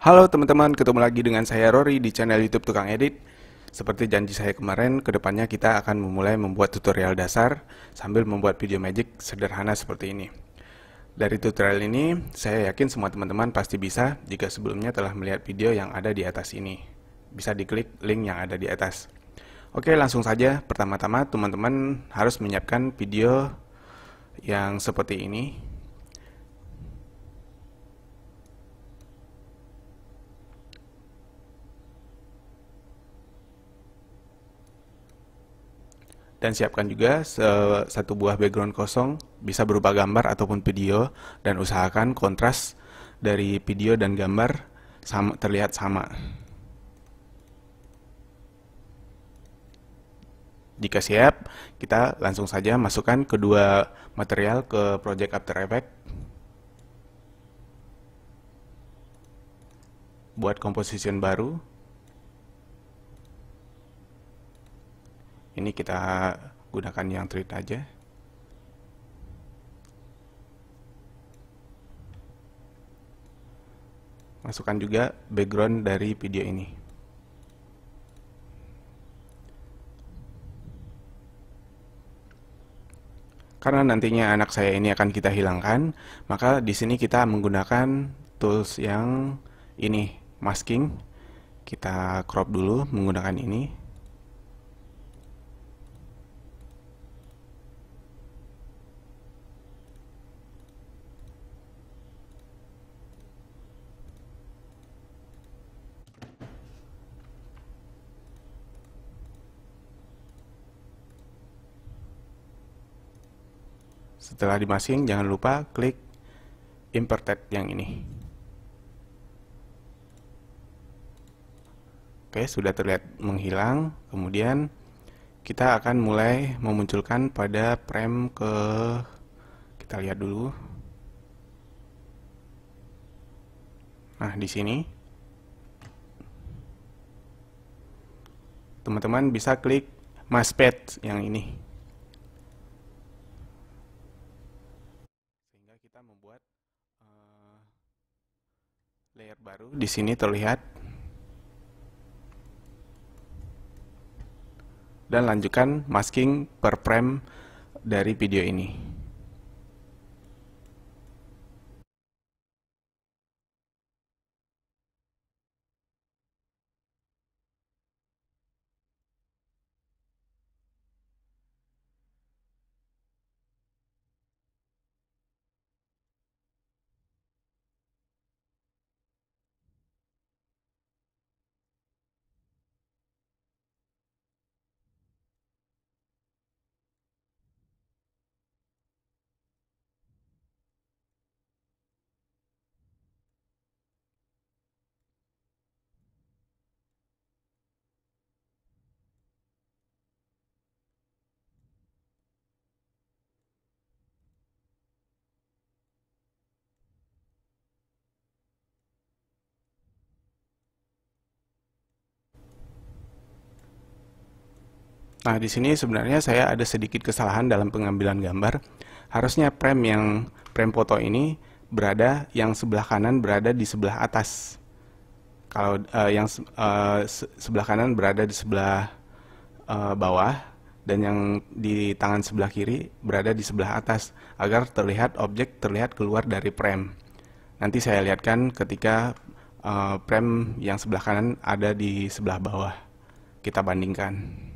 Halo teman-teman, ketemu lagi dengan saya Rory di channel YouTube Tukang Edit. Seperti janji saya kemarin, kedepannya kita akan memulai membuat tutorial dasar sambil membuat video magic sederhana seperti ini. Dari tutorial ini, saya yakin semua teman-teman pasti bisa jika sebelumnya telah melihat video yang ada di atas ini. Bisa diklik link yang ada di atas. Oke, langsung saja. Pertama-tama, teman-teman harus menyiapkan video yang seperti ini dan siapkan juga satu buah background kosong bisa berupa gambar ataupun video dan usahakan kontras dari video dan gambar sama, terlihat sama. Jika siap, kita langsung saja masukkan kedua material ke Project After Effects. Buat composition baru, ini kita gunakan yang treat aja masukkan juga background dari video ini karena nantinya anak saya ini akan kita hilangkan maka di sini kita menggunakan tools yang ini masking kita crop dulu menggunakan ini Setelah dimasking, jangan lupa klik imported yang ini. Oke, sudah terlihat menghilang. Kemudian kita akan mulai memunculkan pada frame ke kita lihat dulu. Nah, di sini teman-teman bisa klik mousepad yang ini. layer baru di sini terlihat dan lanjutkan masking per frame dari video ini. Nah, di sini sebenarnya saya ada sedikit kesalahan dalam pengambilan gambar. Harusnya frame yang frame foto ini berada yang sebelah kanan berada di sebelah atas. Kalau uh, yang uh, sebelah kanan berada di sebelah uh, bawah dan yang di tangan sebelah kiri berada di sebelah atas agar terlihat objek terlihat keluar dari frame. Nanti saya lihatkan ketika uh, frame yang sebelah kanan ada di sebelah bawah. Kita bandingkan.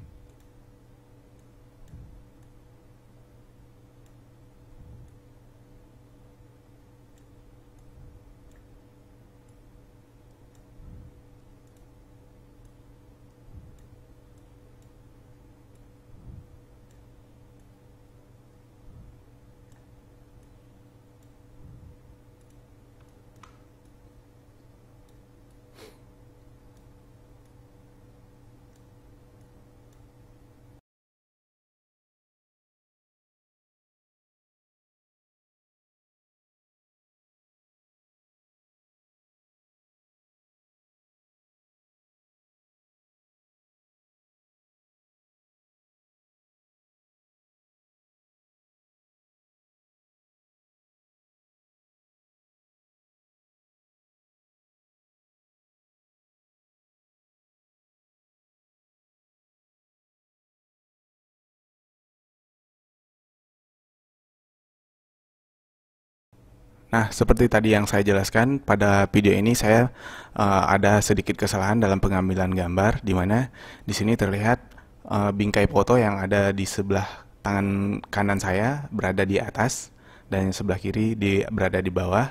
Nah, seperti tadi yang saya jelaskan, pada video ini saya uh, ada sedikit kesalahan dalam pengambilan gambar, di mana di sini terlihat uh, bingkai foto yang ada di sebelah tangan kanan saya berada di atas, dan sebelah kiri di, berada di bawah.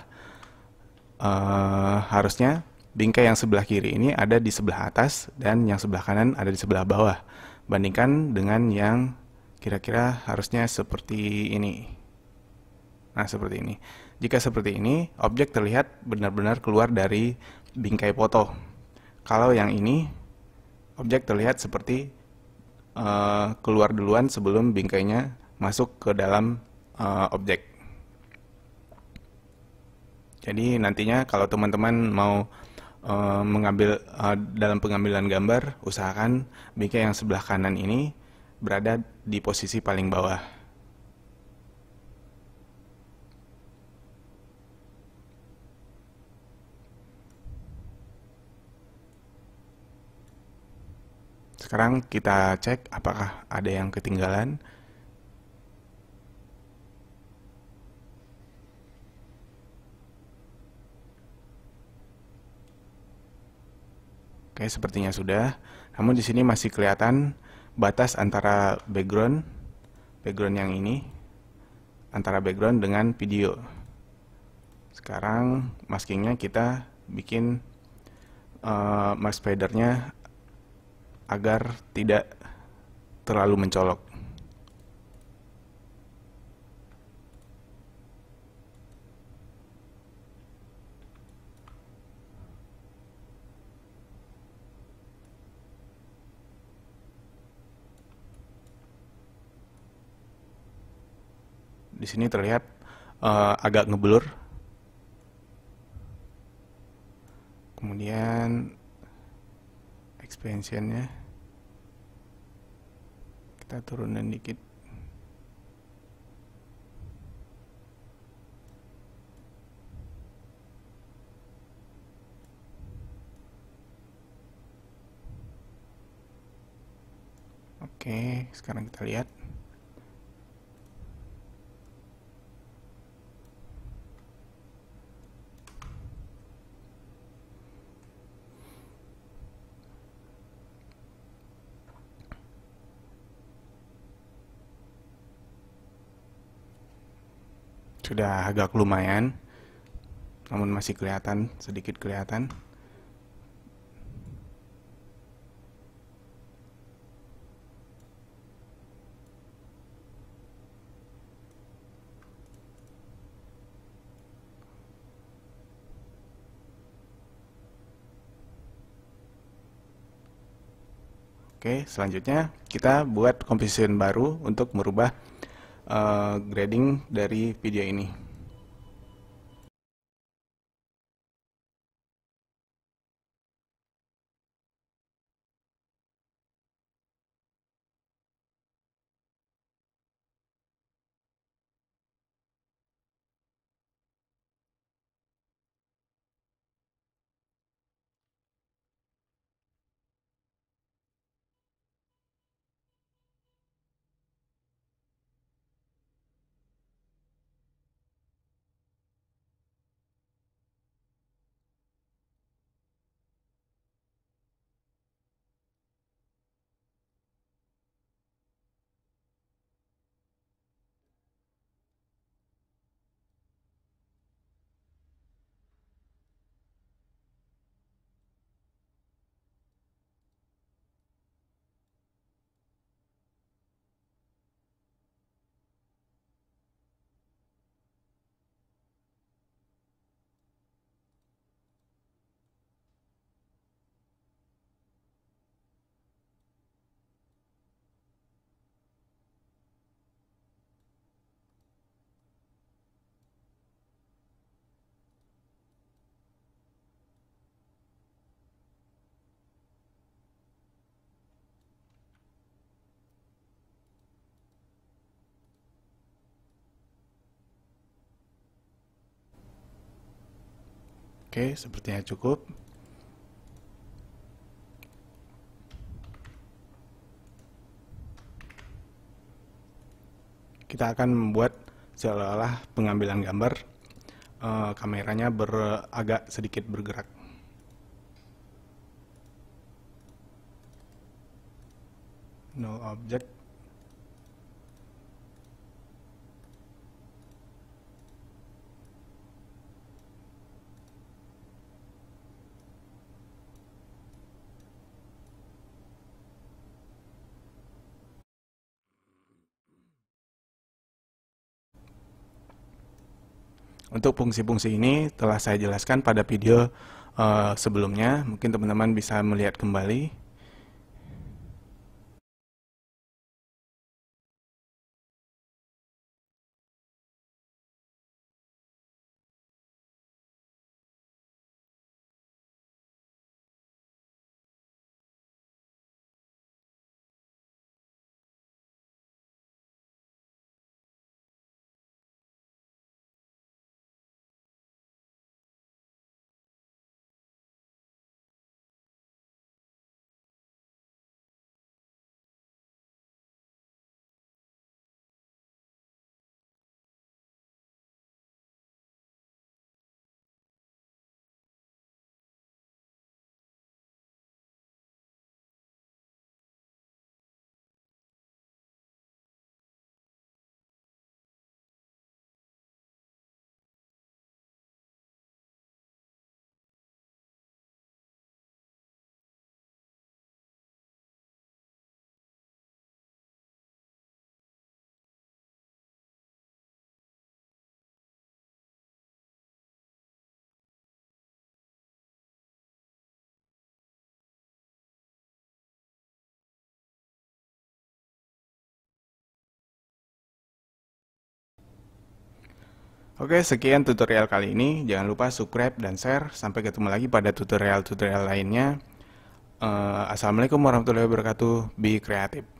Uh, harusnya bingkai yang sebelah kiri ini ada di sebelah atas, dan yang sebelah kanan ada di sebelah bawah. Bandingkan dengan yang kira-kira harusnya seperti ini. Nah, seperti ini. Jika seperti ini, objek terlihat benar-benar keluar dari bingkai foto. Kalau yang ini, objek terlihat seperti uh, keluar duluan sebelum bingkainya masuk ke dalam uh, objek. Jadi nantinya kalau teman-teman mau uh, mengambil uh, dalam pengambilan gambar, usahakan bingkai yang sebelah kanan ini berada di posisi paling bawah. Sekarang kita cek apakah ada yang ketinggalan. Oke, sepertinya sudah. Namun di sini masih kelihatan batas antara background background yang ini antara background dengan video. Sekarang maskingnya kita bikin uh, eh, mask fadernya agar tidak terlalu mencolok. Di sini terlihat uh, agak ngeblur. Kemudian expansionnya. nya kita turunin dikit Oke, sekarang kita lihat. sudah agak lumayan namun masih kelihatan sedikit kelihatan Oke, selanjutnya kita buat composition baru untuk merubah uh, grading dari video ini Oke, sepertinya cukup. Kita akan membuat seolah-olah pengambilan gambar e, kameranya ber, agak sedikit bergerak. No object. Untuk fungsi-fungsi ini telah saya jelaskan pada video uh, sebelumnya, mungkin teman-teman bisa melihat kembali. Oke, sekian tutorial kali ini. Jangan lupa subscribe dan share. Sampai ketemu lagi pada tutorial-tutorial lainnya. Uh, Assalamualaikum warahmatullahi wabarakatuh. Be creative.